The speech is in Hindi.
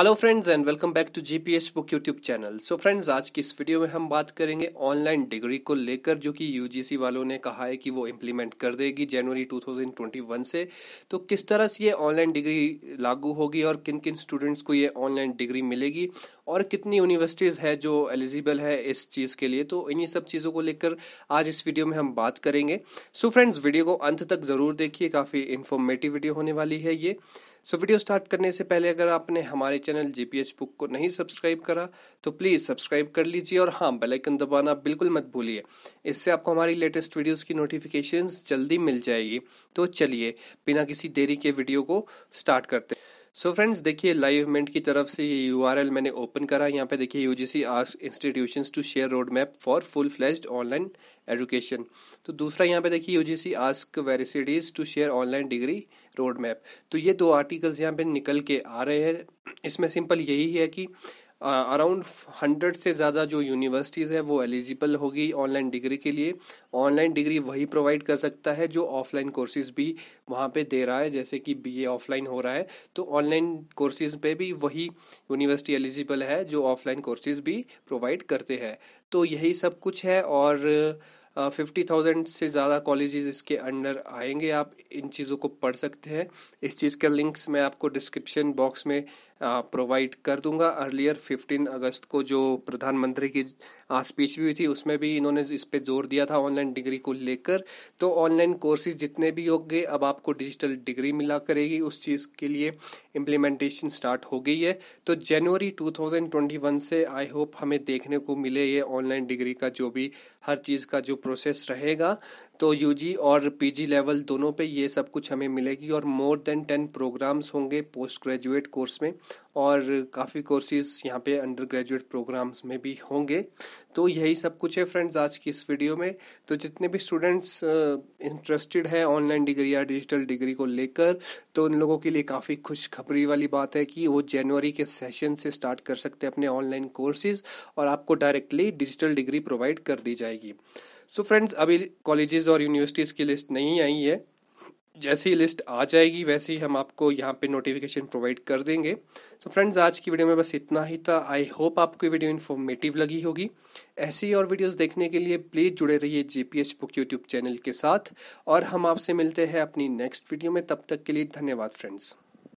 hello friends and welcome back to GPS book YouTube channel so friends आज की इस वीडियो में हम बात करेंगे ऑनलाइन डिग्री को लेकर जो कि यूजीसी वालों ने कहा है कि वो इम्प्लीमेंट कर देगी जनवरी 2021 से तो किस तरह से ये ऑनलाइन डिग्री लागू होगी और किन किन स्टूडेंट्स को ये ऑनलाइन डिग्री मिलेगी और कितनी यूनिवर्सिटीज़ है जो एलिजिबल है इस चीज़ के लिए तो इन्हीं सब चीज़ों को लेकर आज इस वीडियो में हम बात करेंगे सो so फ्रेंड्स वीडियो को अंत तक ज़रूर देखिए काफ़ी इन्फॉर्मेटिव वीडियो होने वाली है ये सो वीडियो स्टार्ट करने से पहले अगर आपने हमारे चैनल जीपीएच बुक को नहीं सब्सक्राइब करा तो प्लीज़ सब्सक्राइब कर लीजिए और हाँ बेलाइकन दबाना बिल्कुल मत भूलिए इससे आपको हमारी लेटेस्ट वीडियोज़ की नोटिफिकेशन जल्दी मिल जाएगी तो चलिए बिना किसी देरी के वीडियो को स्टार्ट करते हैं सो फ्रेंड्स देखिए लाइव इवेंट की तरफ से ये यू मैंने ओपन करा यहाँ पे देखिए U G C urges institution to share road map for full fledged online education तो दूसरा यहाँ पे देखिए U G C urges varsities to share online degree road map तो ये दो आर्टिकल्स यहाँ पे निकल के आ रहे हैं इसमें सिंपल यही है कि अराउंड हंड्रेड से ज़्यादा जो यूनिवर्सिटीज़ है वो एलिजिबल होगी ऑनलाइन डिग्री के लिए ऑनलाइन डिग्री वही प्रोवाइड कर सकता है जो ऑफलाइन कोर्सेज भी वहाँ पे दे रहा है जैसे कि बीए ऑफलाइन हो रहा है तो ऑनलाइन कोर्सेज पे भी वही यूनिवर्सिटी एलिजिबल है जो ऑफलाइन कोर्सेज भी प्रोवाइड करते हैं तो यही सब कुछ है और फिफ्टी थाउजेंड से ज़्यादा कॉलेजेस इसके अंडर आएंगे आप इन चीज़ों को पढ़ सकते हैं इस चीज़ के लिंक्स मैं आपको डिस्क्रिप्शन बॉक्स में प्रोवाइड कर दूंगा अर्लियर फिफ्टीन अगस्त को जो प्रधानमंत्री की स्पीच भी हुई थी उसमें भी इन्होंने इस पर जोर दिया था ऑनलाइन डिग्री को लेकर तो ऑनलाइन कोर्सेज जितने भी हो गए अब आपको डिजिटल डिग्री मिला करेगी उस चीज़ के लिए इम्प्लीमेंटेशन स्टार्ट हो गई है तो जनवरी 2021 से आई होप हमें देखने को मिले ये ऑनलाइन डिग्री का जो भी हर चीज़ का जो प्रोसेस रहेगा तो यूजी और पीजी लेवल दोनों पे ये सब कुछ हमें मिलेगी और मोर देन टेन प्रोग्राम्स होंगे पोस्ट ग्रेजुएट कोर्स में और काफ़ी कोर्सेज यहाँ पे अंडर ग्रेजुएट प्रोग्राम्स में भी होंगे तो यही सब कुछ है फ्रेंड्स आज की इस वीडियो में तो जितने भी स्टूडेंट्स इंटरेस्टेड हैं ऑनलाइन डिग्री या डिजिटल डिग्री को लेकर तो उन लोगों के लिए काफ़ी खुशखबरी वाली बात है कि वो जनवरी के सेशन से स्टार्ट कर सकते हैं अपने ऑनलाइन कोर्सेज और आपको डायरेक्टली डिजिटल डिग्री प्रोवाइड कर दी जाएगी सो so फ्रेंड्स अभी कॉलेजेस और यूनिवर्सिटीज़ की लिस्ट नहीं आई है जैसी लिस्ट आ जाएगी वैसे ही हम आपको यहाँ पे नोटिफिकेशन प्रोवाइड कर देंगे तो so फ्रेंड्स आज की वीडियो में बस इतना ही था आई होप आपको वीडियो इन्फॉर्मेटिव लगी होगी ऐसी और वीडियोस देखने के लिए प्लीज़ जुड़े रहिए J P H book YouTube channel के साथ और हम आपसे मिलते हैं अपनी नेक्स्ट वीडियो में तब तक के लिए धन्यवाद फ्रेंड्स